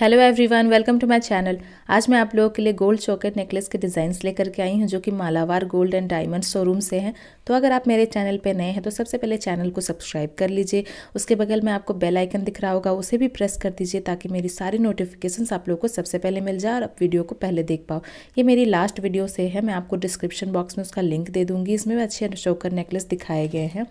hello everyone welcome to my channel आज मैं आप लोगों के लिए गोल्ड चॉकेट नेकलेस के डिज़ाइंस लेकर के आई हूँ जो कि Malabar gold and diamond showroom से हैं तो अगर आप मेरे चैनल पे नए हैं तो सबसे पहले चैनल को सब्सक्राइब कर लीजिए उसके बगल में आपको बेल आइकन दिख रहा होगा उसे भी प्रेस कर दीजिए ताकि मेरी सारी नोटिफिकेशन आप लोग को सबसे पहले मिल जाए और आप वीडियो को पहले देख पाओ ये मेरी लास्ट वीडियो से है मैं आपको डिस्क्रिप्शन बॉक्स में उसका लिंक दे दूँगी इसमें अच्छे चोकर नेकलेस दिखाए गए हैं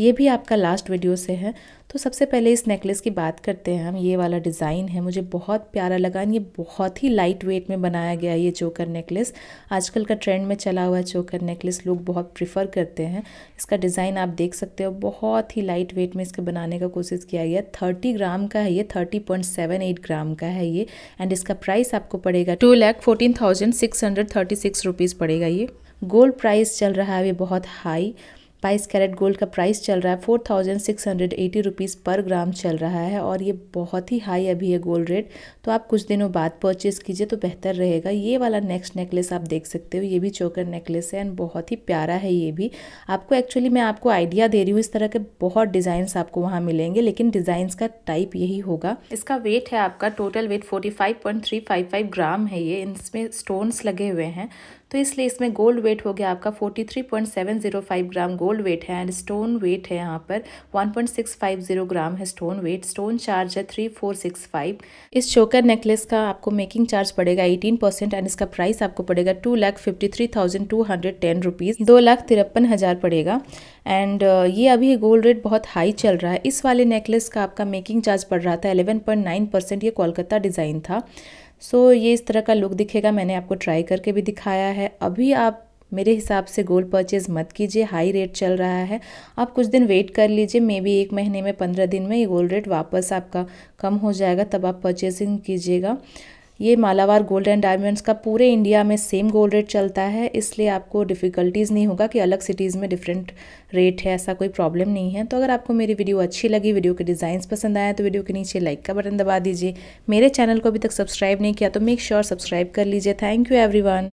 ये भी आपका लास्ट वीडियो से है तो सबसे पहले इस नेकलेस की बात करते हैं हम ये वाला डिज़ाइन है मुझे बहुत प्यारा लगा ये बहुत ही लाइट वेट में बनाया गया है ये चोकर नेकलेस आजकल का ट्रेंड में चला हुआ चोकर नेकलेस लोग बहुत प्रिफर करते हैं इसका डिज़ाइन आप देख सकते हो बहुत ही लाइट वेट में इसके बनाने का कोशिश किया गया थर्टी ग्राम का है ये thirty point seven eight gram का है ये एंड इसका प्राइस आपको पड़ेगा two lakh fourteen thousand six hundred thirty six rupees पड़ेगा ये गोल्ड प्राइस चल रहा है अभी बहुत हाई बाईस कैरेट गोल्ड का प्राइस चल रहा है four thousand six hundred eighty rupees per gram चल रहा है और ये बहुत ही हाई अभी है गोल्ड रेट तो आप कुछ दिनों बाद परचेज़ कीजिए तो बेहतर रहेगा ये वाला नेक्स्ट नेकलेस आप देख सकते हो ये भी चोकर नेकलेस है एंड बहुत ही प्यारा है ये भी आपको एक्चुअली मैं आपको आइडिया दे रही हूँ इस तरह के बहुत डिज़ाइंस आपको वहाँ मिलेंगे लेकिन डिज़ाइंस का टाइप यही होगा इसका वेट है आपका total weight forty five point three five five gram है ये इसमें स्टोन्स लगे हुए हैं तो इसलिए इसमें गोल्ड वेट हो गया आपका forty three point seven zero five gram gold gold weight है एंड स्टोन वेट है यहाँ पर 1.650 ग्राम है स्टोन वेट स्टोन चार्ज है 3465 इस चोकर नेकलेस का आपको मेकिंग चार्ज पड़ेगा 18 परसेंट एंड इसका प्राइस आपको पड़ेगा टू लाख फिफ्टी थ्री पड़ेगा एंड uh, ये अभी गोल्ड रेट बहुत हाई चल रहा है इस वाले नेकलेस का आपका मेकिंग चार्ज पड़ रहा था एलेवन परसेंट ये कोलकाता डिज़ाइन था सो so, ये इस तरह का लुक दिखेगा मैंने आपको ट्राई करके भी दिखाया है अभी आप मेरे हिसाब से गोल्ड परचेज मत कीजिए हाई रेट चल रहा है आप कुछ दिन वेट कर लीजिए मे बी एक महीने में पंद्रह दिन में ये गोल्ड रेट वापस आपका कम हो जाएगा तब आप परचेसिंग कीजिएगा ये मालावार गोल्ड एंड डायमंड्स का पूरे इंडिया में सेम गोल्ड रेट चलता है इसलिए आपको डिफ़िकल्टीज़ नहीं होगा कि अलग सिटीज़ में डिफरेंट रेट है ऐसा कोई प्रॉब्लम नहीं है तो अगर आपको मेरी वीडियो अच्छी लगी वीडियो के डिज़ाइंस पसंद आए तो वीडियो के नीचे लाइक का बटन दबा दीजिए मेरे चैनल को अभी तक सब्सक्राइब नहीं किया तो मेक श्योर sure सब्सक्राइब कर लीजिए थैंक यू एवरी